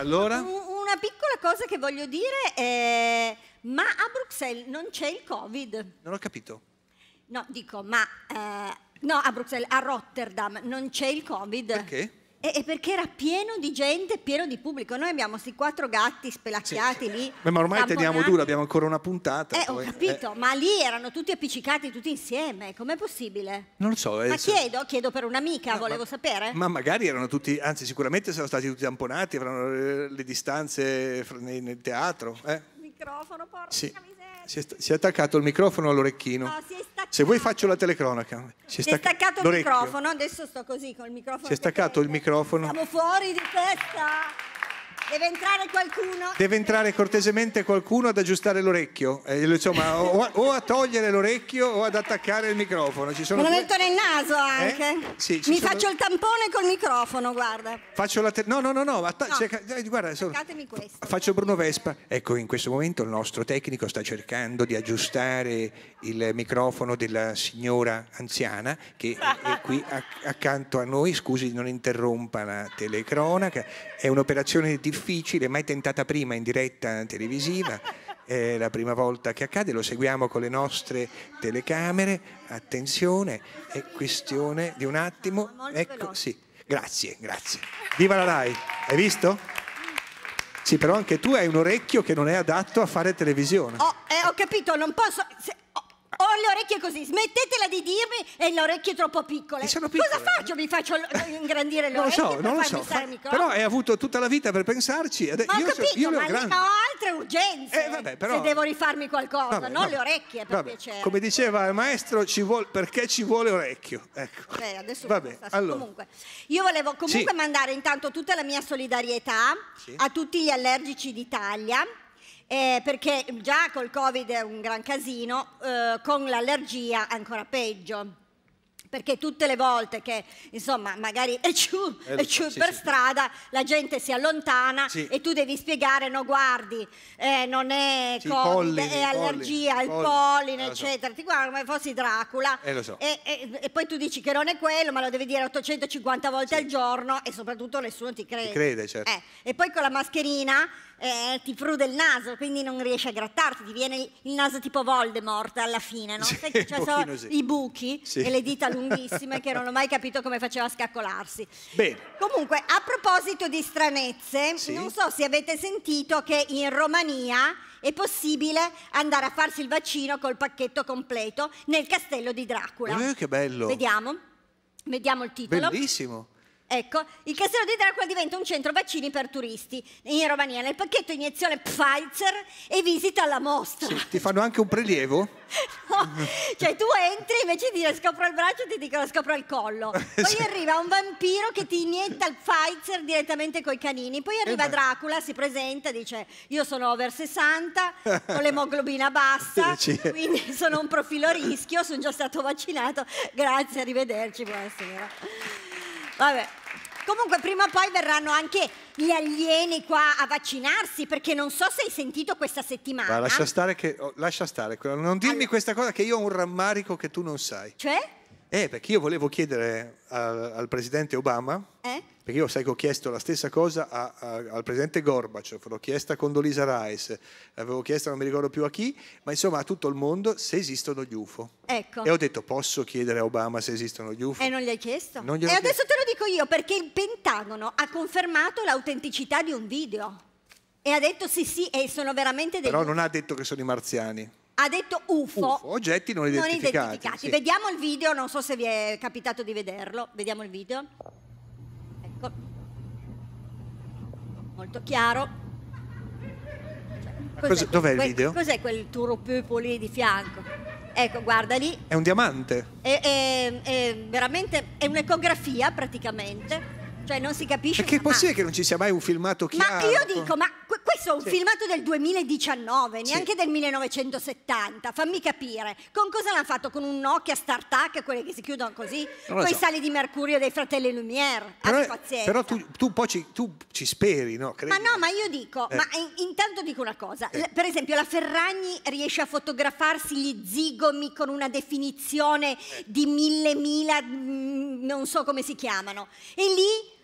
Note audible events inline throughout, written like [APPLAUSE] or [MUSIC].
Allora? Una piccola cosa che voglio dire è, ma a Bruxelles non c'è il Covid. Non ho capito. No, dico, ma eh, no, a Bruxelles, a Rotterdam non c'è il Covid. Perché? E, e, perché era pieno di gente, pieno di pubblico. Noi abbiamo questi quattro gatti spelacchiati sì. lì. Ma ormai tamponati. teniamo duro, abbiamo ancora una puntata. Eh, poi. ho capito, eh. ma lì erano tutti appiccicati tutti insieme. Com'è possibile? Non lo so. Ma eh, se... chiedo, chiedo per un'amica, no, volevo ma, sapere. Ma magari erano tutti, anzi sicuramente sono stati tutti tamponati, avranno eh, le distanze nel, nel teatro. Eh. Il microfono, porca sì. miseria. Si è, si è, attaccato il microfono all'orecchino. No, si è se vuoi faccio la telecronaca. Si è, si staccato il microfono, adesso sto così col microfono. Si è staccato il microfono. Siamo fuori di testa. Deve entrare qualcuno. Deve entrare cortesemente qualcuno ad aggiustare l'orecchio, eh, insomma, o a, o a, togliere l'orecchio o ad attaccare il microfono. Ci sono Me lo due... nel naso anche. Eh? Sì, Mi sono... faccio il tampone col microfono, guarda. Faccio la te... No, no, no, no, atta... no. Cerca... guarda, so... faccio Bruno Vespa. Ecco, in questo momento il nostro tecnico sta cercando di aggiustare il microfono della signora anziana che è qui acc accanto a noi, scusi non interrompa la telecronaca, è un'operazione difficile difficile, mai tentata prima in diretta televisiva. È la prima volta che accade, lo seguiamo con le nostre telecamere. Attenzione, è questione di un attimo. Ecco, sì. Grazie, grazie. Viva la RAI, hai visto? Sì, però anche tu hai un orecchio che non è adatto a fare televisione. Oh, eh, ho capito, non posso... Se, ho le orecchie così, smettetela di dirmi e le orecchie troppo piccole. piccole. Cosa faccio? Mi faccio eh, ingrandire le non orecchie so, non lo so. Fa... però hai avuto tutta la vita per pensarci. Ade- ma io ho capito, so, io ma ho altre urgenze. Eh, vabbè, però... Se devo rifarmi qualcosa, vabbè, non vabbè. le orecchie per vabbè. piacere. Come diceva il maestro, ci vuol... perché ci vuole orecchio. Ecco. Beh, adesso vabbè, allora. comunque. Io volevo comunque sì. mandare intanto tutta la mia solidarietà sì. a tutti gli allergici d'Italia eh, perché già col Covid è un gran casino, eh, con l'allergia ancora peggio perché tutte le volte che insomma magari è giù, eh, ciù sì, per sì. strada la gente si allontana sì. e tu devi spiegare no guardi eh, non è covid polline, è allergia al polline, eccetera so. ti guardano come fossi Dracula eh, so. e, e, e, poi tu dici che non è quello ma lo devi dire 850 volte al giorno e soprattutto nessuno ti crede, ti crede certo. Eh, e poi con la mascherina eh, ti prude il naso, quindi non riesci a grattarti, ti viene il naso tipo Voldemort alla fine, no? Sì, [LAUGHS] cioè, sono sì. i buchi sì. e le dita lunghissime che non ho mai capito come faceva a scaccolarsi. Bene. Comunque, a proposito di stranezze, non so se avete sentito che in Romania è possibile andare a farsi il vaccino col pacchetto completo nel castello di Dracula. Eh, che bello! Vediamo. Vediamo il titolo. Bellissimo. Ecco, il castello di Dracula diventa un centro vaccini per turisti in Romania, nel pacchetto iniezione Pfizer e visita alla mostra. Sì, ti fanno anche un prelievo? [LAUGHS] no, cioè tu entri invece di dire scopro il braccio ti dicono scopro il collo. [LAUGHS] Poi sì. arriva un vampiro che ti inietta il Pfizer direttamente coi canini, poi eh, arriva Dracula, si presenta, dice io sono over 60, ho l'emoglobina bassa, [LAUGHS] sì, quindi sono un profilo rischio, sono già stato vaccinato, grazie, arrivederci, buonasera. Vabbè. Comunque prima o poi verranno anche gli alieni qua a vaccinarsi perché non so se hai sentito questa settimana. Ma lascia stare che oh, lascia stare, non dirmi allora. questa cosa che io ho un rammarico che tu non sai. Cioè? Eh, perché io volevo chiedere al, al presidente Obama, eh? perché io sai che ho chiesto la stessa cosa a, a, al presidente Gorbaciov, l'ho chiesta a Condolisa Rice, l'avevo chiesta non mi ricordo più a chi, ma insomma a tutto il mondo se esistono gli UFO. Ecco. E ho detto posso chiedere a Obama se esistono gli UFO? E non gli hai chiesto? Non e adesso te lo dico io perché il Pentagono ha confermato l'autenticità di un video e ha detto sì sì e sono veramente dei... Però non ha detto che sono i marziani ha detto UFO. UFO oggetti non identificati. Non identificati. Sì. Vediamo il video, non so se vi è capitato di vederlo. Vediamo il video. Ecco. Molto chiaro. Cos'è, Cos- dov'è quel, il video? Cos'è quel turopeupo lì di fianco? Ecco, guarda lì. È un diamante. È, è, è veramente è un'ecografia praticamente. Cioè non si capisce. Perché è possibile ah. che non ci sia mai un filmato chiaro? Ma io dico, ma Adesso un sì. filmato del 2019, neanche sì. del 1970, fammi capire, con cosa l'hanno fatto? Con un Nokia Startup, quelle che si chiudono così, con i sali di mercurio dei fratelli Lumière, ah, però, però tu, tu, poi ci, tu ci speri, no? Credi. Ma no, ma io dico, eh. ma in, intanto dico una cosa, eh. per esempio la Ferragni riesce a fotografarsi gli zigomi con una definizione eh. di mille mila, mh, mm, non so come si chiamano, e lì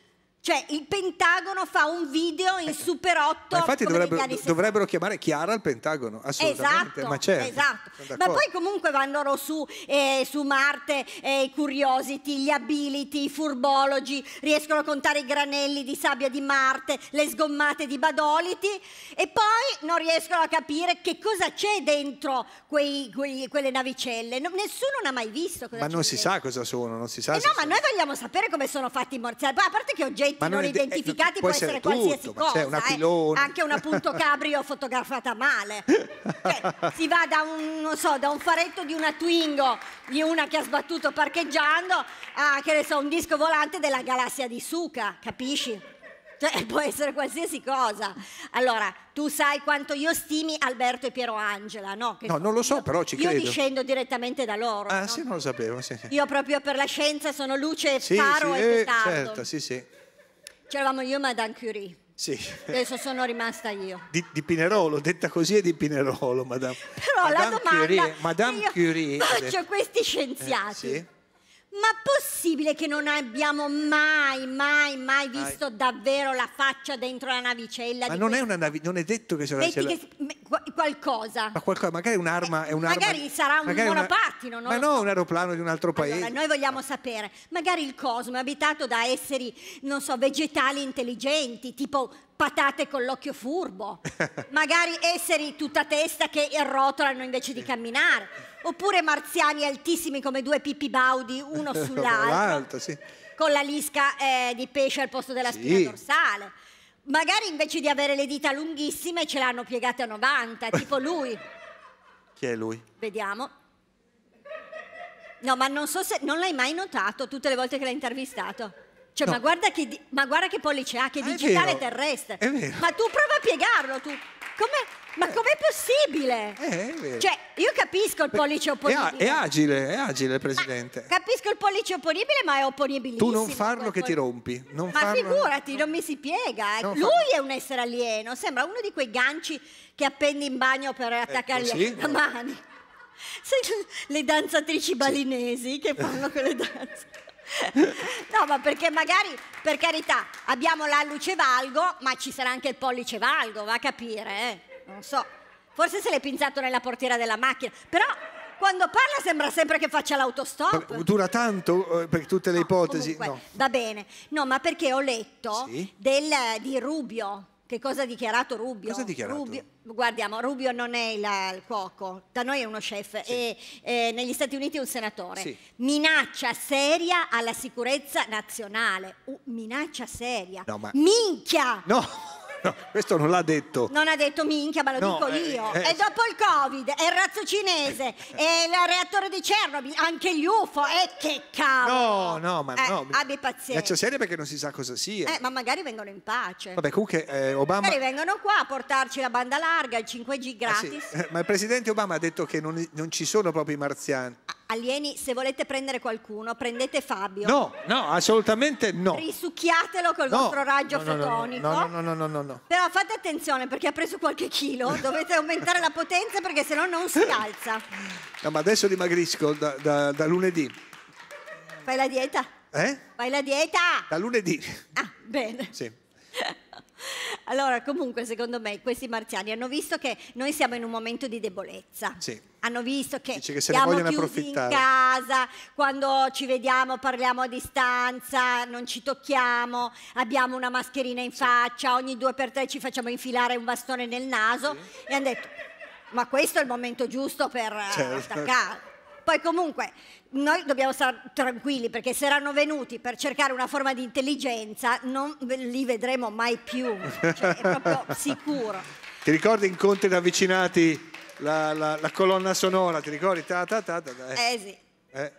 cioè il Pentagono fa un video in eh, Super 8 ma infatti dovrebbero, dovrebbero, chiamare Chiara il Pentagono, assolutamente, esatto, ma certo. Esatto. Ma poi comunque vanno su, eh, su Marte eh, i curiosity, gli ability, i furbologi, riescono a contare i granelli di sabbia di Marte, le sgommate di Badoliti e poi non riescono a capire che cosa c'è dentro quei, quei, quelle navicelle. No, nessuno ne ha mai visto cosa Ma non si sa cosa sono, non si sa. Eh no, ma noi vogliamo sapere come sono fatti i morti. A parte che oggetti documenti non, non ide eh, identificati può essere, tutto, qualsiasi cosa, una eh. anche una punto cabrio fotografata male. [LAUGHS] cioè, si va da un, so, da un, faretto di una Twingo, di una che ha sbattuto parcheggiando, a so, un disco volante della galassia di Suca, capisci? Cioè, [LAUGHS] può essere qualsiasi cosa. Allora, tu sai quanto io stimi Alberto e Piero Angela, no? Che no, non lo so, io, però ci credo. Io discendo direttamente da loro. Ah, no? sì, non lo sapevo. Sì. Io proprio per la scienza sono luce, sì, faro sì, e eh, petardo. Certo, sì, sì. C'eravamo io e Madame Curie. Sì. Adesso sono rimasta io. Di, di, Pinerolo, detta così è di Pinerolo, Madame. Però Madame la domanda Curie, Madame Curie. Faccio questi scienziati. Eh, sì ma possibile che non abbiamo mai, mai, mai visto Ai. davvero la faccia dentro la navicella? Ma non quel... è una navicella, non è detto che sia una navicella. Qualcosa. Ma qualcosa, magari un'arma. Eh, è un'arma magari sarà un magari monopattino, una... Ma no, un aeroplano di un altro paese. Allora, noi vogliamo sapere, magari il cosmo è abitato da esseri, non so, vegetali intelligenti, tipo patate con l'occhio furbo, [LAUGHS] magari esseri tutta testa che rotolano invece di camminare, oppure marziani altissimi come due pippi baudi, uno [LAUGHS] sull'altro, sì. con la lisca eh, di pesce al posto della sì. spina dorsale. Magari invece di avere le dita lunghissime ce l'hanno piegate a 90, tipo lui. [LAUGHS] Chi è lui? Vediamo. No, ma non so se... non l'hai mai notato tutte le volte che l'hai intervistato? Cioè, no. ma, guarda che, ma, guarda che, pollice ha, che ah, è digitale vero, terrestre. Ma tu prova a piegarlo, tu. Come, ma eh. com'è possibile? Eh, è vero. Cioè, io capisco il eh, pollice opponibile. È, è agile, è agile, Presidente. Ma capisco il pollice opponibile, ma è opponibilissimo. Tu non farlo che ti rompi. Non ma farlo... figurati, non mi si piega. Eh. Non Lui farlo. è un essere alieno, sembra uno di quei ganci che appendi in bagno per ecco, attaccare eh, le mani. [LAUGHS] Le danzatrici balinesi sì. che fanno quelle danze. [LAUGHS] No, ma perché magari, per carità, abbiamo l'alluce valgo, ma ci sarà anche il pollice valgo, va a capire, eh? Non so. Forse se l'è pinzato nella portiera della macchina, però quando parla sembra sempre che faccia l'autostop. Dura tanto eh, per tutte le no, ipotesi. Comunque, no. Va bene, no, ma perché ho letto sì? del, di Rubio che cosa ha dichiarato Rubio? Cosa ha dichiarato? Rubio, guardiamo, Rubio non è la, il cuoco, da noi è uno chef sì. e eh, negli Stati Uniti è un senatore. Sì. Minaccia seria alla sicurezza nazionale. Uh, minaccia seria. No, ma... Minchia! No! No, questo non l'ha detto. Non ha detto minchia, ma lo no, dico eh, io. Eh, e eh. dopo il Covid, e il razzo cinese, e eh, il reattore di Chernobyl, anche gli UFO, e che cavolo! No, no, ma eh, no. Abbi ah, pazienza. Caccia serie perché non si sa cosa sia. Eh, ma magari vengono in pace. Vabbè, comunque Obama... Magari vengono qua a portarci la banda larga, il 5G gratis. Ah, sì. Ma il presidente Obama ha detto che non, non ci sono proprio i marziani. Ah, alieni, se volete prendere qualcuno, prendete Fabio. No, no, assolutamente no. Risucchiatelo col no, vostro raggio no, no, fotonico. No no no, no, no, no, Però fate attenzione perché ha preso qualche chilo, [LAUGHS] dovete aumentare la potenza perché sennò non si alza. No, ma adesso dimagrisco da, da, da lunedì. Fai la dieta? Eh? Fai la dieta! Da lunedì. Ah, bene. Sì. Allora, comunque, secondo me, questi marziani hanno visto che noi siamo in un momento di debolezza. Sì hanno visto che, Dice che siamo chiusi in casa, quando ci vediamo parliamo a distanza, non ci tocchiamo, abbiamo una mascherina in faccia, ogni due per tre ci facciamo infilare un bastone nel naso sì. e hanno detto ma questo è il momento giusto per eh, certo. attaccare. Poi comunque noi dobbiamo stare tranquilli perché se erano venuti per cercare una forma di intelligenza non li vedremo mai più, cioè, è proprio [LAUGHS] sicuro. Ti ricordi incontri ravvicinati la, la, la colonna sonora, ti ricordi? Ta, ta, ta, eh. eh. sì. Eh.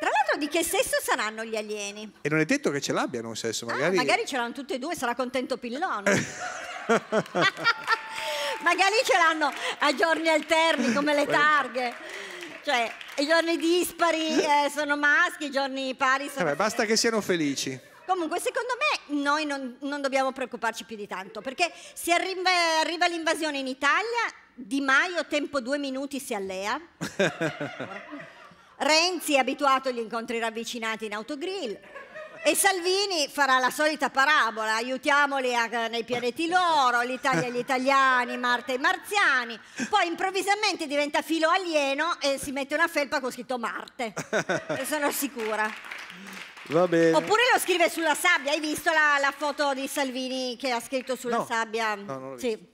Tra l'altro di che sesso saranno gli alieni? E non è detto che ce l'abbiano un sesso, ah, magari... Ah, magari ce l'hanno tutti e due, sarà contento Pillone. Eh. [LAUGHS] magari ce l'hanno a giorni alterni come le targhe. Cioè, i giorni dispari eh, sono maschi, i giorni pari sono... Vabbè, eh basta che siano felici. Comunque, secondo me, noi non, non dobbiamo preoccuparci più di tanto, perché se arriva, arriva l'invasione in Italia, di Maio tempo due minuti si allea. [LAUGHS] Renzi è abituato agli incontri ravvicinati in autogrill. E Salvini farà la solita parabola, aiutiamoli a, nei pianeti loro, l'Italia e gli italiani, Marte e i marziani, poi improvvisamente diventa filo alieno e si mette una felpa con scritto Marte, e sono sicura. Va bene. Oppure lo scrive sulla sabbia, hai visto la, la foto di Salvini che ha scritto sulla no. sabbia? No, non l'ho sì.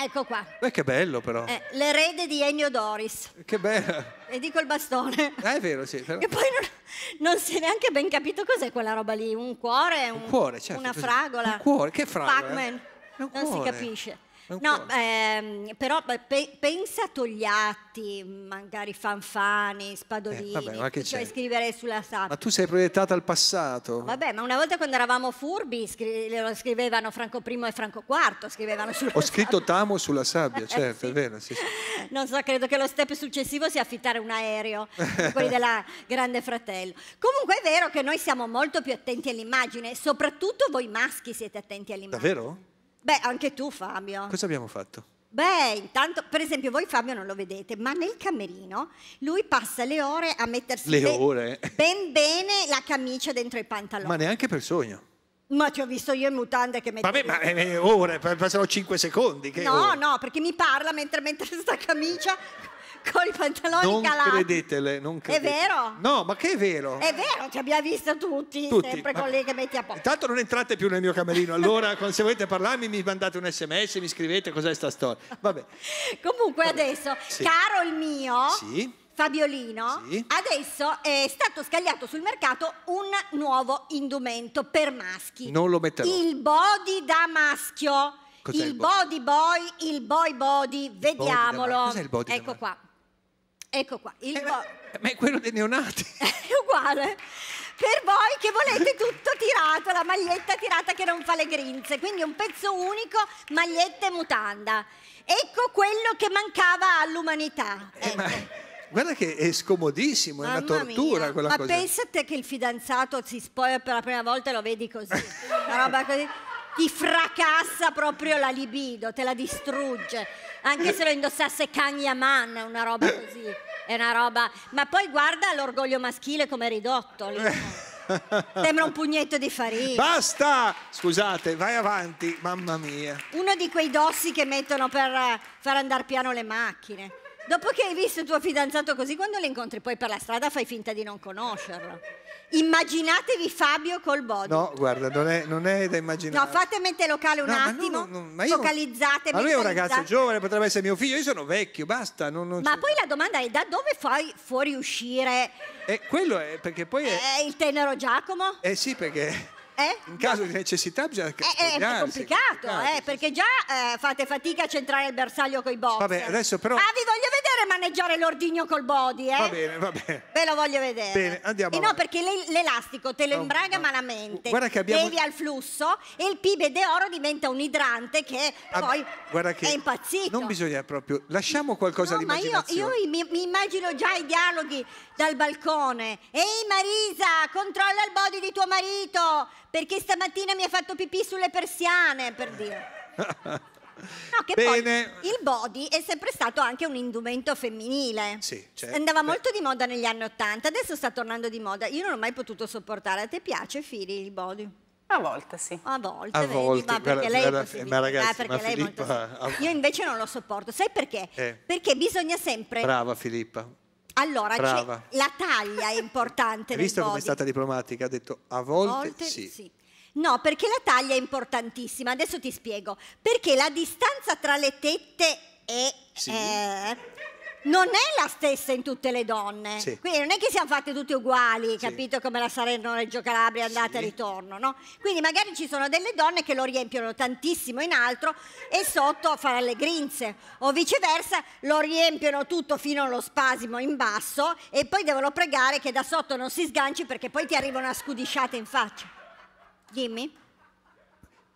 Ecco qua. Beh, che bello però. Eh, l'erede di Ennio Doris. Che bello. E dico il bastone. Eh, è vero, sì. Però... Che poi non, non si è neanche ben capito cos'è quella roba lì. Un cuore, un, un cuore, certo, una fragola. Un cuore, che fragola? Eh? Pac-Man. Eh? Non cuore. si capisce. No, ehm, però pe- pensa a Togliatti, magari Fanfani, Spadolini, eh, vabbè, ma che cioè scrivere sulla sabbia. Ma tu sei proiettata al passato. Vabbè, ma una volta quando eravamo furbi scri- lo scrivevano Franco I e Franco IV, scrivevano sulla Ho sabbia. scritto Tamo sulla sabbia, [LAUGHS] eh, certo, sì. è vero. Sì, sì. Non so, credo che lo step successivo sia affittare un aereo, [LAUGHS] quelli della Grande Fratello. Comunque è vero che noi siamo molto più attenti all'immagine, soprattutto voi maschi siete attenti all'immagine. Davvero? Beh, anche tu Fabio. Cosa abbiamo fatto? Beh, intanto, per esempio, voi Fabio non lo vedete, ma nel camerino lui passa le ore a mettersi Le ben, ore? ben bene la camicia dentro i pantaloni. Ma neanche per sogno. Ma ti ho visto io in mutande che mette. Vabbè, ma è eh, eh, ore, passano 5 secondi. Che no, ore? no, perché mi parla mentre mette questa [LAUGHS] camicia con i pantaloni non calati. Credetele, non credetele. È vero? No, ma che è vero? È vero, ci abbiamo visto tutti, tutti sempre ma... con le che metti a posto. Intanto non entrate più nel mio camerino, allora se volete parlarmi mi mandate un sms, mi scrivete cos'è sta storia. Vabbè. Comunque Vabbè. adesso, sì. caro il mio... Sì. Fabiolino, sì. adesso è stato scagliato sul mercato un nuovo indumento per maschi. Non lo metterò. Il body da maschio. Il, il, body boy, il boy body, il vediamolo. Body ecco qua. Ecco qua. Il eh, eh, ma, è quello dei neonati. [LAUGHS] è uguale. Per voi che volete tutto tirato, la maglietta tirata che non fa le grinze. Quindi un pezzo unico, maglietta e mutanda. Ecco quello che mancava all'umanità. Eh, ma... Ecco. Guarda che è scomodissimo, Mamma è una tortura mia. quella ma cosa. Ma pensate che il fidanzato si spoia per la prima volta e lo vedi così, una roba così ti fracassa proprio la libido, te la distrugge. Anche se lo indossasse Kanye Man, una roba così. È una roba... Ma poi guarda l'orgoglio maschile come è ridotto lì. [LAUGHS] Sembra un pugnetto di farina. Basta! Scusate, vai avanti, mamma mia. Uno di quei dossi che mettono per far andare piano le macchine. Dopo che hai visto il tuo fidanzato così, quando lo incontri poi per la strada fai finta di non conoscerlo. Immaginatevi Fabio col body. No, guarda, non è, non è da immaginare. No, fate mente locale un No, ma no, attimo, no, no, ma io- focalizzate. Ma lui è un ragazzo giovane, potrebbe essere mio figlio, io sono vecchio, basta. Non, non Ma c'è- poi la domanda è da dove fai fuoriuscire Eh, quello è perché poi è... eh, il tenero Giacomo? Eh sì, perché eh? In caso di necessità bisogna che eh, eh, È complicato, eh, perché già eh, fate fatica a centrare il bersaglio con i box. Vabbè, adesso però... Ah, vi voglio vedere maneggiare l'ordigno col body, eh? Va bene, va bene. Ve lo voglio vedere. Bene, andiamo. E eh, no, perché l'elastico te lo imbraga no, malamente. Guarda che abbiamo... Bevi al flusso e il pibe de oro diventa un idrante che ah, poi che è impazzito. Non bisogna proprio... Lasciamo qualcosa no, di immaginazione. ma io, io mi, mi immagino già i dialoghi dal balcone. Ehi Marisa, controlla il body di tuo marito, perché stamattina mi ha fatto pipì sulle persiane, per dire. [LAUGHS] No, che Bene. poi il body è sempre stato anche un indumento femminile. Sì, certo. Andava molto di moda negli anni Ottanta, adesso sta tornando di moda. Io non ho mai potuto sopportare. A te piace, Fili, il body? A volte sì. A volte, a volte vedi, perché lei la, è eh, ma ragazzi, eh, perché ma lei Filippa, molto... Ah, ah. Io invece non lo sopporto. Sai perché? Eh. Perché bisogna sempre... Brava Filippa. Allora, la taglia è importante. Hai visto come è stata diplomatica? Ha detto a volte, volte sì. sì. No, perché la taglia è importantissima. Adesso ti spiego. Perché la distanza tra le tette è... Sì. Eh, non è la stessa in tutte le donne. Sì. Quindi non è che siamo fatte tutte uguali, sì. capito come la Salerno Reggio Calabria andata sì. e ritorno, no? Quindi magari ci sono delle donne che lo riempiono tantissimo in altro e sotto fa le grinze o viceversa lo riempiono tutto fino allo spasimo in basso e poi devono pregare che da sotto non si sganci perché poi ti arriva una scudisciata in faccia. Dimmi.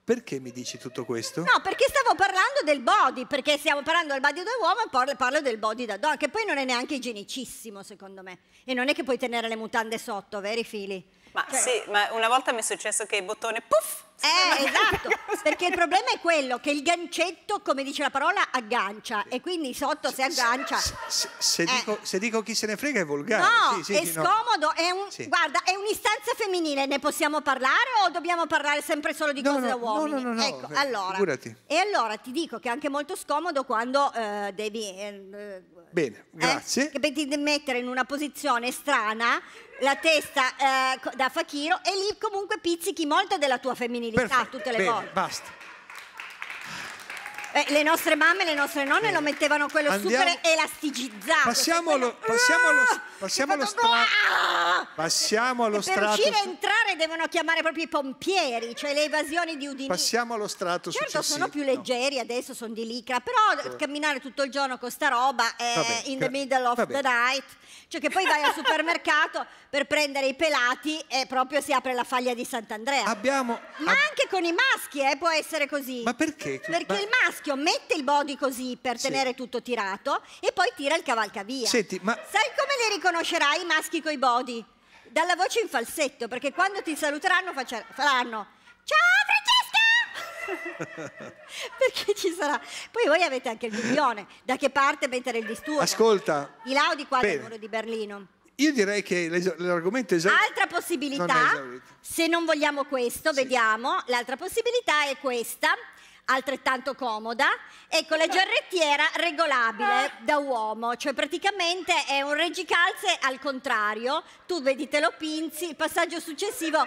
Perché mi dici tutto questo? No, perché stavo parlando del body, perché stiamo parlando del body da uomo e parlo del body da donna, che poi non è neanche igienicissimo secondo me. E non è che puoi tenere le mutande sotto, veri fili? Ma cioè... sì, ma una volta mi è successo che il bottone, puff, eh, eh esatto, [LAUGHS] perché il problema è quello che il gancetto, come dice la parola, aggancia e quindi sotto si aggancia. Se, se, se, eh. dico, se dico, chi se ne frega è volgare. No, sì, sì, è scomodo, no. è un, sì. guarda, è un'istanza femminile, ne possiamo parlare o dobbiamo parlare sempre solo di no, cose no, da uomini? No, no, ecco, eh, allora, figurati. E allora ti dico che è anche molto scomodo quando eh, devi... Eh, Bene, eh, grazie. Che devi mettere in una posizione strana la testa da fachiro e lì comunque pizzichi molto della tua femminilità femminilità Perfetto. tutte le Bene, volte. Basta. Eh, le nostre mamme, le nostre nonne Bene. lo mettevano quello Andiamo. super elasticizzato. Passiamo allo, quello... passiamo allo, passiamo allo, ah! stra... passiamo allo strato. Per uscire entrare persone devono chiamare proprio i pompieri, cioè le evasioni di Udinese. Passiamo allo strato certo, successivo. sono più leggeri adesso, sono di licra, però eh. camminare tutto il giorno con sta roba è vabbè, in the middle of the night. Cioè che poi vai al [LAUGHS] supermercato per prendere i pelati e proprio si apre la faglia di Sant'Andrea. Abbiamo... Ma ab... anche con i maschi eh, può essere così. Ma perché? Perché ma... il maschio mette il body così per sì. tenere tutto tirato e poi tira il cavalcavia. Senti, ma... Sai come li riconoscerai i maschi coi body? dalla voce in falsetto, perché quando ti saluteranno faranno Ciao Francesca! [LAUGHS] perché ci sarà. Poi voi avete anche il dubbio da che parte mettere il disturbo. Ascolta. I laudi qua del muro di Berlino. Io direi che l'argomento è esaurito. Altra possibilità, non se non vogliamo questo, sì. vediamo, l'altra possibilità è questa altrettanto comoda e con la giarrettiera regolabile ah. da uomo, cioè praticamente è un reggicalze al contrario, tu vedi te lo pinzi, il passaggio successivo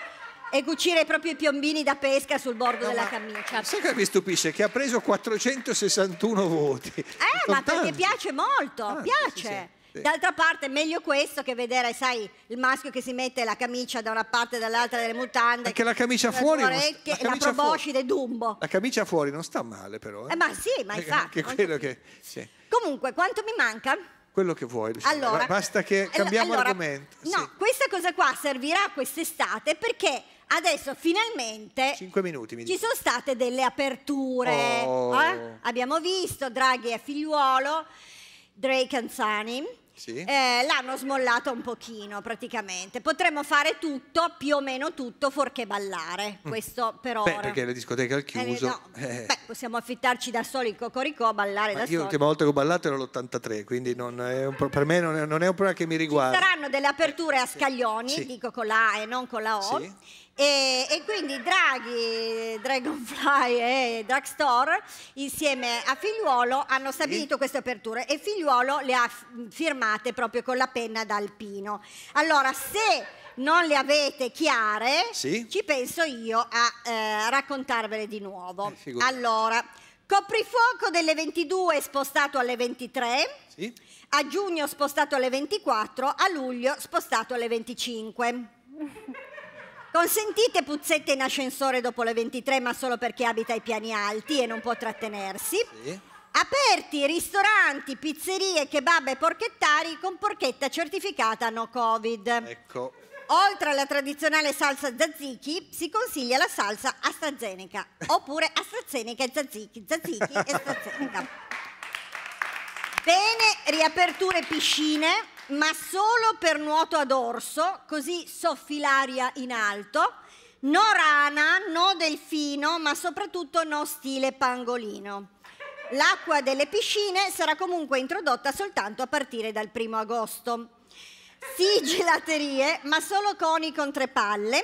è cucire i propri piombini da pesca sul bordo no, della camicia. Sai che mi stupisce? Che ha preso 461 voti. Eh, Sono ma tanti. perché piace molto, ah, piace. Sì, sì. D'altra parte, meglio questo che vedere, sai, il maschio che si mette la camicia da una parte e dall'altra delle mutande. Anche la camicia fuori. Orecchie, la, camicia la proboscide fuori. Dumbo. La camicia fuori non sta male, però. Eh, eh ma sì, ma eh, infatti. Anche quello che. Sì. Comunque, quanto mi manca? quello che vuoi. Allora, Basta che cambiamo allora, argomento. No, sì. questa cosa qua servirà quest'estate perché adesso finalmente Cinque minuti, mi ci dico. sono state delle aperture. Oh. Eh? Abbiamo visto Draghi e figliuolo, Drake e Anzani sì. eh, l'hanno smollata un pochino praticamente. Potremmo fare tutto, più o meno tutto, fuorché ballare. Mm. Questo però. Beh, perché la discoteca al eh, chiuso. Eh, no. eh. Beh, possiamo affittarci da soli il a ballare Ma da io soli. Io l'ultima volta che ho ballato ero l'83, quindi un, per me non è, non è, un problema che mi riguarda. Ci saranno delle aperture a scaglioni, sì. dico con la A e non con la O. Sì e, e, quindi Draghi, Dragonfly e Drugstore insieme a Figliuolo hanno stabilito queste aperture e Figliuolo le ha firmate proprio con la penna d'alpino. Allora, se non le avete chiare, sì. ci penso io a eh, raccontarvele di nuovo. Eh, allora, coprifuoco delle 22 spostato alle 23. Sì. A giugno spostato alle 24, a luglio spostato alle 25. Consentite puzzette in ascensore dopo le 23, ma solo per chi abita ai piani alti e non può trattenersi. Sì. Aperti ristoranti, pizzerie, kebab e porchettari con porchetta certificata no covid. Ecco. Oltre alla tradizionale salsa tzatziki, si consiglia la salsa AstraZeneca, oppure AstraZeneca e tzatziki, tzatziki e [LAUGHS] AstraZeneca. Bene, riaperture piscine, ma solo per nuoto ad orso, così soffi l'aria in alto, no rana, no delfino, ma soprattutto no stile pangolino. L'acqua delle piscine sarà comunque introdotta soltanto a partire dal primo agosto. Sì, ma solo coni con tre palle,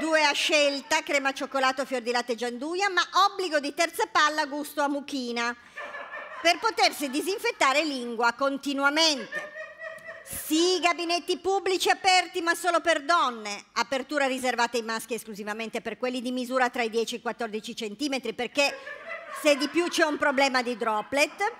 due a scelta, crema cioccolato, fior di latte e gianduia, ma obbligo di terza palla gusto a mucchina per potersi disinfettare lingua continuamente. Sì, gabinetti pubblici aperti ma solo per donne. Apertura riservata ai maschi esclusivamente per quelli di misura tra i 10 e i 14 centimetri, perché se di più c'è un problema di droplet.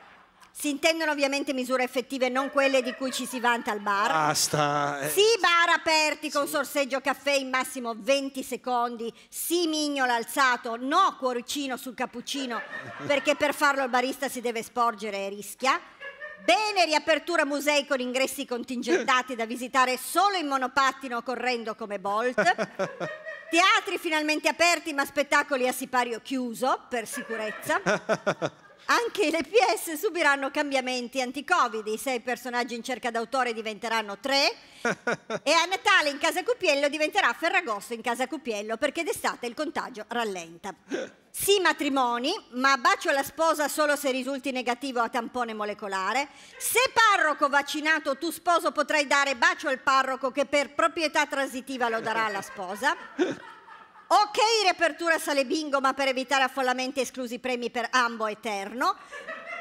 Si intendono ovviamente misure effettive, non quelle di cui ci si vanta al bar. Basta. Eh. Sì, bar aperti con sì. sorseggio caffè in massimo 20 secondi. Sì, mignolo alzato. No, cuoricino sul cappuccino, perché per farlo il barista si deve sporgere e rischia. Bene riapertura musei con ingressi contingentati da visitare solo in monopattino correndo come Bolt. [LAUGHS] Teatri finalmente aperti ma spettacoli a sipario chiuso per sicurezza. Anche le PS subiranno cambiamenti anti-Covid, i sei personaggi in cerca d'autore diventeranno tre e a Natale in casa Cupiello diventerà Ferragosto in casa Cupiello perché d'estate il contagio rallenta sì matrimoni, ma bacio la sposa solo se risulti negativo a tampone molecolare. Se parroco vaccinato, tu sposo potrai dare bacio al parroco che per proprietà transitiva lo darà alla sposa. Ok, riapertura sale bingo, ma per evitare affollamenti esclusi premi per ambo eterno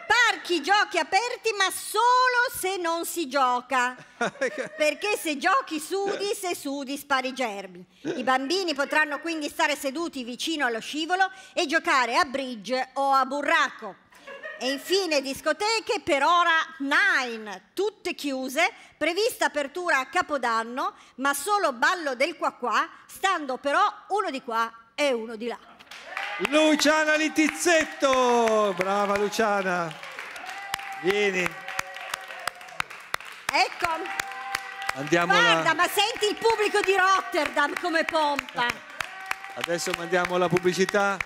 parchi giochi aperti ma solo se non si gioca [LAUGHS] perché se giochi sudi se sudi spari germi i bambini potranno quindi stare seduti vicino allo scivolo e giocare a bridge o a burraco e infine discoteche per ora 9, tutte chiuse, prevista apertura a Capodanno, ma solo ballo del qua qua, stando però uno di qua e uno di là. Luciana Littizzetto, Brava Luciana. Vieni. Ecco. Andiamola. Guarda, ma senti il pubblico di Rotterdam come pompa. Adesso mandiamo la pubblicità.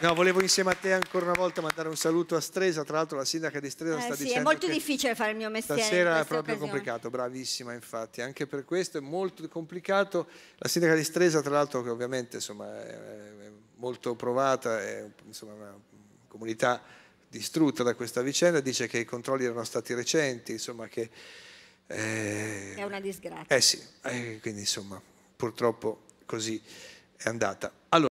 No, volevo insieme a te ancora una volta mandare un saluto a Stresa, tra l'altro la sindaca di Stresa eh, sta sì, dicendo è molto difficile fare il mio mestiere. Stasera è proprio occasione. complicato, bravissima infatti, anche per questo è molto complicato. La sindaca di Stresa, tra l'altro che ovviamente insomma, è molto provata, è insomma, una comunità distrutta da questa vicenda, dice che i controlli erano stati recenti, insomma che... Eh, è una disgrazia. Eh sì, eh, quindi insomma purtroppo così è andata. Allora,